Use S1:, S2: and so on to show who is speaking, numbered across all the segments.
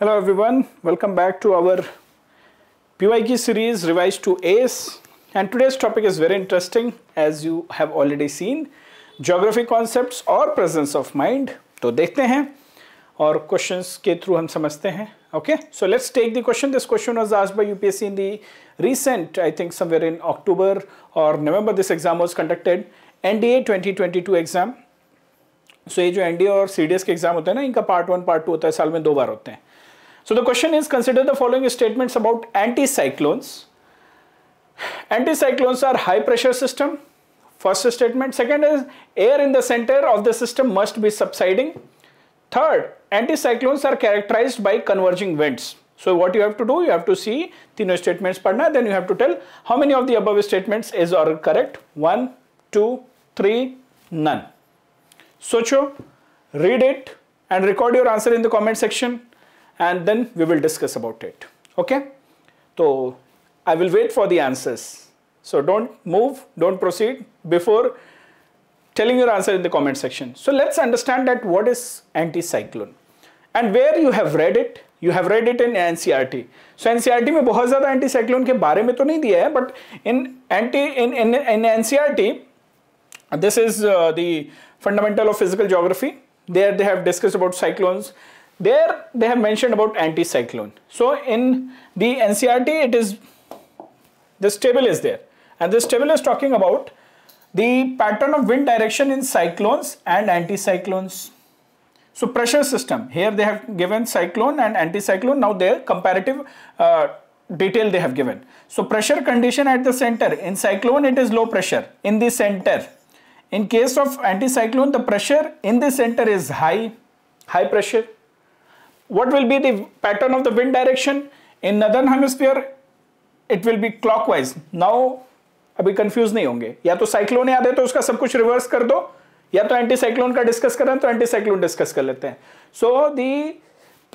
S1: Hello Hello everyone, welcome back to our series revise to ace and today's topic is very interesting as you have already seen seen geography और presence of mind तो देखते हैं और questions के through हम समझते हैं okay so let's take the question this question was U P S C in the recent I think somewhere in October और November this exam was conducted NDA 2022 exam so ये जो NDA और CDS के exam होते हैं ना इनका part one part two होता है साल में दो बार होते हैं So the question is consider the following statements about anticyclones. Anticyclones are high pressure system. First statement. Second is air in the center of the system must be subsiding. Third, anticyclones are characterized by converging winds. So what you have to do, you have to see no statements पढ़ना, then you have to tell how many of the above statements is or correct. One, two, three, none. Socho, read it and record your answer in the comment section and then we will discuss about it. Okay. So I will wait for the answers. So don't move, don't proceed before telling your answer in the comment section. So let's understand that what is anticyclone and where you have read it. You have read it in NCRT. So NCRT में बहुत ज़्यादा anticyclone के बारे में तो नहीं दिया है but in anti in in, in NCRT this is uh, the fundamental of physical geography. There they have discussed about cyclones there they have mentioned about anticyclone. So in the NCRT, it is this table is there. And this table is talking about the pattern of wind direction in cyclones and anticyclones. So pressure system, here they have given cyclone and anticyclone, now their comparative uh, detail they have given. So pressure condition at the center, in cyclone it is low pressure, in the center. In case of anticyclone, the pressure in the center is high, high pressure. What will be the pattern of the wind direction? In northern hemisphere, it will be clockwise. Now, अभी confuse नहीं होंगे या तो cyclone याद है तो उसका सब कुछ रिवर्स कर दो या तो एंटी साइक्लोन का डिस्कस करें तो एंटी साइक्लोन डिस्कस कर तो एटी साइकलोन हैं so the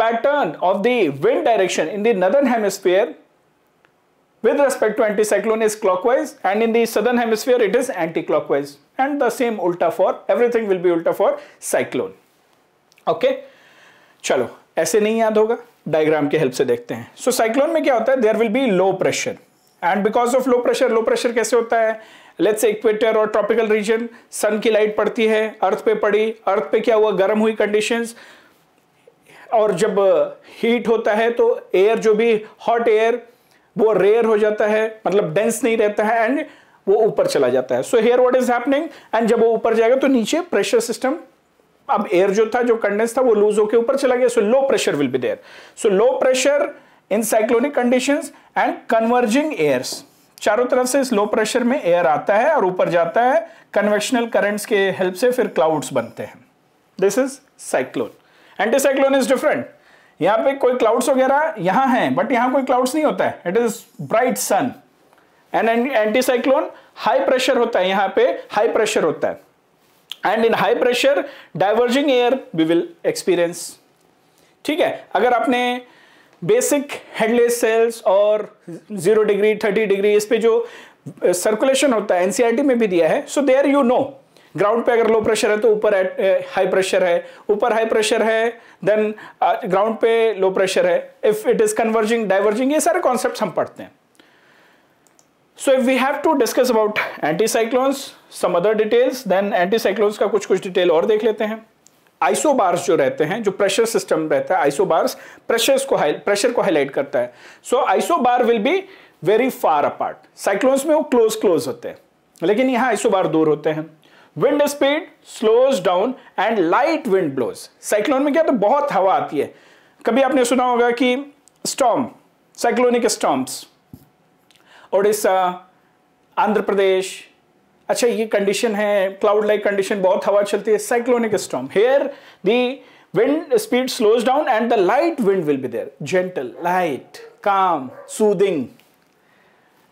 S1: pattern of the wind direction in the northern hemisphere with respect to anticyclone is clockwise and in the southern hemisphere it is anti-clockwise and the same ultra for everything will be ultra for cyclone okay chalo ऐसे नहीं याद होगा diagram की help से देखते हैं सो so, cyclone में क्या होता है there will be low pressure and because of low pressure low pressure कैसे होता है लेट्स इक्वेटर और ट्रॉपिकल रीजन सन की लाइट पड़ती है अर्थ पे पड़ी अर्थ पे क्या हुआ गर्म हुई कंडीशंस और जब हीट uh, होता है तो एयर जो भी हॉट एयर वो रेयर हो जाता है मतलब डेंस नहीं रहता है एंड वो ऊपर चला जाता है so here what is happening and जब वो ऊपर जाएगा तो नीचे प्रेशर सिस्टम अब एयर जो था जो कंडेंस था वो लूज होकर ऊपर चला गया so low pressure will be there so low pressure in cyclonic conditions and converging airs चारों तरफ से इस लो प्रेशर में एयर आता है और ऊपर जाता है कन्वेक्शनल करंट्स के हेल्प से फिर क्लाउड्स बनते हैं this is cyclone anti cyclone is different यहां पे कोई क्लाउड्स वगैरह यहां हैं बट यहां कोई क्लाउड्स नहीं होता है it is bright sun and anti cyclone high pressure होता है यहां पे हाई प्रेशर होता है and in high pressure diverging air we will experience ठीक है अगर आपने बेसिक हेडलेस सेल्स और जीरो डिग्री थर्टी डिग्री इस पे जो सर्कुलेशन होता है एनसीईआरटी e में भी दिया है so there you know ground पे अगर लो प्रेशर है तो ऊपर हाई प्रेशर है ऊपर हाई प्रेशर है देन ग्राउंड पे लो प्रेशर है if it is converging diverging ये सारे कॉन्सेप्ट हम पढ़ते हैं so if we have to discuss about anticyclones some other details then anticyclones का कुछ कुछ डिटेल और देख लेते हैं आइसोबार्स जो रहते हैं जो प्रेशर सिस्टम रहता है आइसोबार्स प्रेशर्स को प्रेशर को हाईलाइट करता है so isobar will be very far apart cyclones में वो क्लोज क्लोज होते हैं लेकिन यहां आइसोबार दूर होते हैं wind speed slows down and light wind blows cyclone में क्या तो बहुत हवा आती है कभी आपने सुना होगा कि storm cyclonic storms Odisha Andhra Pradesh अच्छा ये कंडीशन है क्लाउड लाइक कंडीशन बहुत हवा चलती है cyclonic storm here the wind speed slows down and the light wind will be there gentle light calm soothing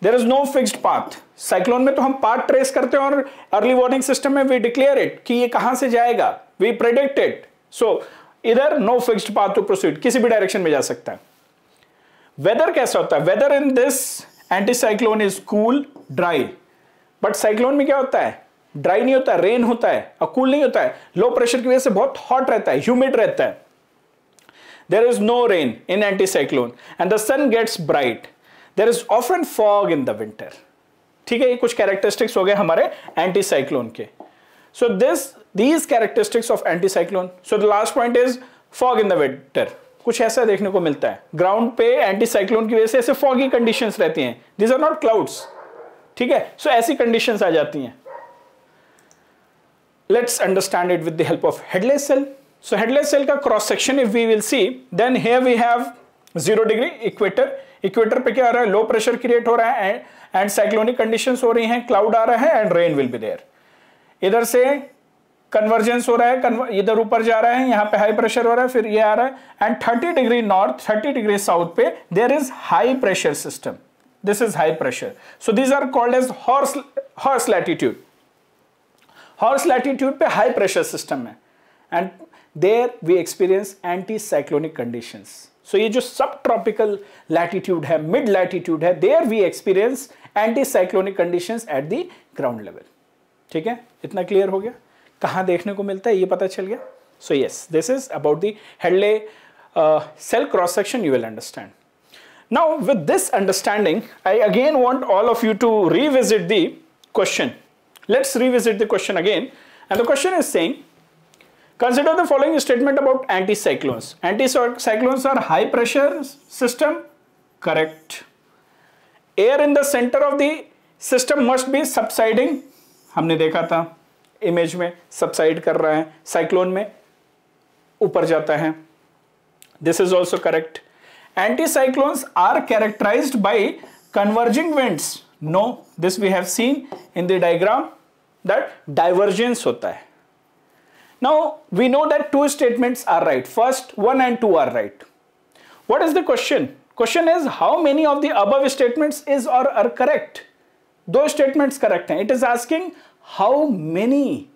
S1: there is no fix path cyclone में तो हम पाथ ट्रेस करते हैं और अर्ली वार्निंग सिस्टम में वी डिक्लेयर इट कि ये कहां से जाएगा वी प्रेडिक्ट इट सो इधर no fixed path to proceed किसी भी डायरेक्शन में जा सकता है वेदर कैसा होता है weather in this anticyclone is cool dry but cyclone में क्या होता है ड्राई नहीं होता है रेन होता है और कूल नहीं होता है लो प्रेशर की वजह से बहुत हॉट रहता है ह्यूमिड रहता है there is no rain in anticyclone and the sun gets bright there is often fog in the winter ठीक है ये कुछ कैरेक्टरिस्टिक्स हो गए हमारे एंटीसाइक्लोन के this these characteristics of anti cyclone so the last point is fog in the winter कुछ ऐसा देखने को मिलता है ग्राउंड पे एंटी साइक्लोन की वजह से ऐसे फॉगी कंडीशंस रहती हैं दिस आर नॉट क्लाउड्स ठीक है सो so, ऐसी कंडीशंस आ जाती हैं let's understand it with the help of Hadley cell so Hadley cell का cross section if we will see then here we have zero degree equator equator पे क्या आ रहा है लो प्रेशर क्रिएट हो रहा है एंड साइक्लोनिक कंडीशंस हो रही हैं क्लाउड आ रहा है and rain will be there इधर से कन्वर्जेंस हो रहा है इधर ऊपर जा रहा है यहाँ पे हाई प्रेशर हो रहा है फिर ये आ रहा है and 30 degree north 30 degree south पे there is high pressure system this is high pressure so these are called as horse horse latitude horse latitude पे हाई प्रेशर सिस्टम है and there we experience anti cyclonic condition so ये जो सब tropical latitude है mid latitude है there we experience anti cyclonic condition at the ground level ठीक है इतना क्लियर हो गया कहाँ देखने को मिलता है ये पता चल गया so yes this is about the Hadley cell cross section you will understand now with this understanding I again want all of you to revisit the question let's revisit the question again and the question is same consider the following statement about anti cyclones anti cyclones are high pressure system correct air in the center of the system must be subsiding हमने देखा था image में subside कर रहा है cyclone में ऊपर जाता है this is also correct anti cyclones are characterize by converging winds no this we have seen in the diagram that divergence होता है now we know that two statements are right first one and two are right what is the question question is how many of the अब statements is or are correct दो statements correct हैं it is asking how many.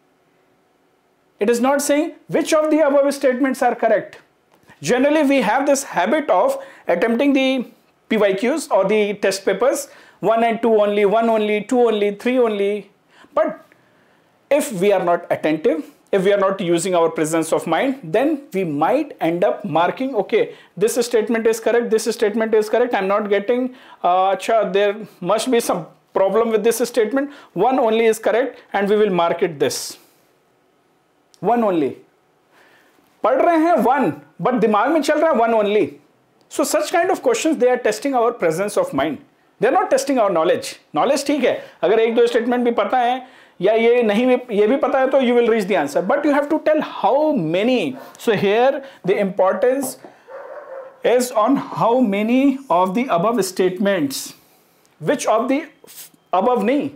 S1: It is not saying which of the above statements are correct. Generally, we have this habit of attempting the PYQs or the test papers, one and two only, one only, two only, three only. But if we are not attentive, if we are not using our presence of mind, then we might end up marking, okay, this statement is correct, this statement is correct, I'm not getting, uh, there must be some problem with this statement? One only is correct and we will mark it this. One only. पढ़ रहे हैं one but दिमाग में चल रहा है one only so such kind of question they are testing our presence of mind they are not testing our knowledge knowledge ठीक है अगर एक दो स्टेटमेंट भी पता है या ये नहीं ये भी पता है तो you will reach the answer but you have to tell how many so here the importance is on how many of the above statements which of the above नहीं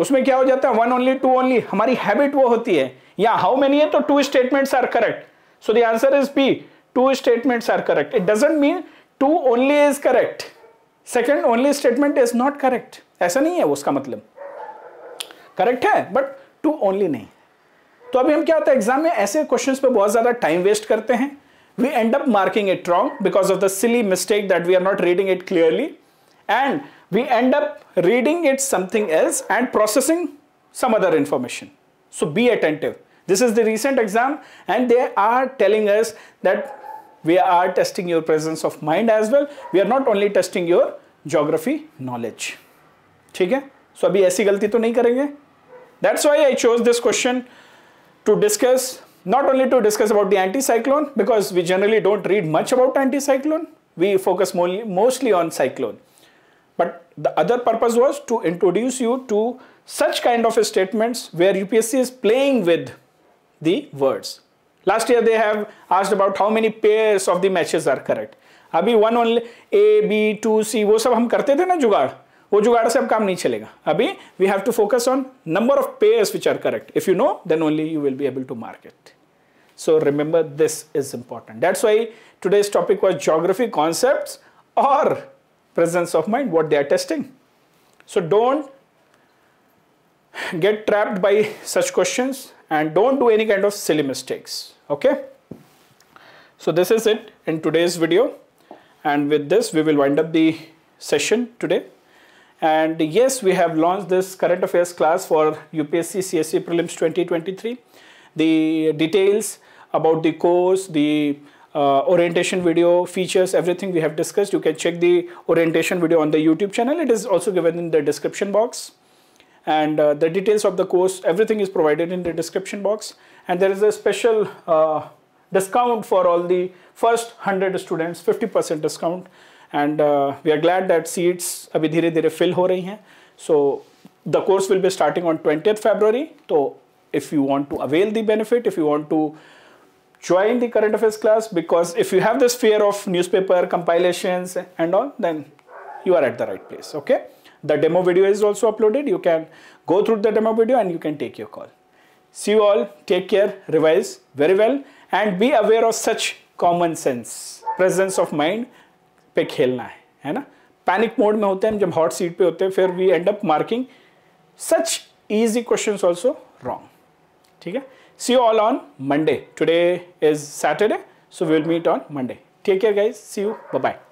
S1: उसमें क्या हो जाता है वन ओनली टू ओनली हमारी habit वो होती है या हाउ मेनी है तो two statements are correct so the answer is B two statements are correct it doesn't mean two only is correct second only statement is not correct ऐसा नहीं है उसका मतलब करेक्ट है बट टू ओनली नहीं तो अभी हम क्या होता है एग्जाम में ऐसे क्वेश्चंस पे बहुत ज्यादा टाइम वेस्ट करते हैं we end up marking it wrong because of the silly mistake that we are not reading it clearly and we end up reading it something else and processing some other information. So be attentive. This is the recent exam and they are telling us that we are testing your presence of mind as well. We are not only testing your geography knowledge. ठीक है सो अभी ऐसी गलती तो नहीं करेंगे that's why I chose this question to not only to discuss about the anticyclone because we generally don't read much about anticyclone we focus mostly on cyclone but the other purpose was to introduce you to such kind of statements where UPSC is playing with the words. Last year they have asked about how many pairs of the matches are correct. Abhi one only A, B, 2, C, wo sab hum karte the na jugaad. Wo jugaad se ab kaam nahi chalega. Abhi we have to focus on number of pairs which are correct. If you know, then only you will be able to mark it. So remember this is important. That's why today's topic was geography concepts or presence of mind what they are testing. So don't get trapped by such questions and don't do any kind of silly mistakes. Okay. So this is it in today's video and with this we will wind up the session today. And yes, we have launched this current affairs class for UPSC CSE Prelims 2023. The details about the course, the uh, orientation video features, everything we have discussed. You can check the orientation video on the YouTube channel. It is also given in the description box. And uh, the details of the course, everything is provided in the description box. And there is a special uh, discount for all the first 100 students, 50% discount. And uh, we are glad that seats abhi dheere dheere fill ho rahi hain. So the course will be starting on 20th February. So if you want to avail the benefit, if you want to join the current affairs class because if you have this fear of newspaper compilations and all, then you are at the right place. Okay. The demo video is also uploaded. You can go through the demo video and you can take your call. See you all. Take care. Revise very well and be aware of such common sense presence of mind. पे खेलना है है ना Panic mode में होते हैं जब hot seat पे होते हैं फिर we end up marking such easy question also wrong ठीक है See you all on Monday. Today is Saturday. So we will meet on Monday. Take care guys. See you. Bye-bye.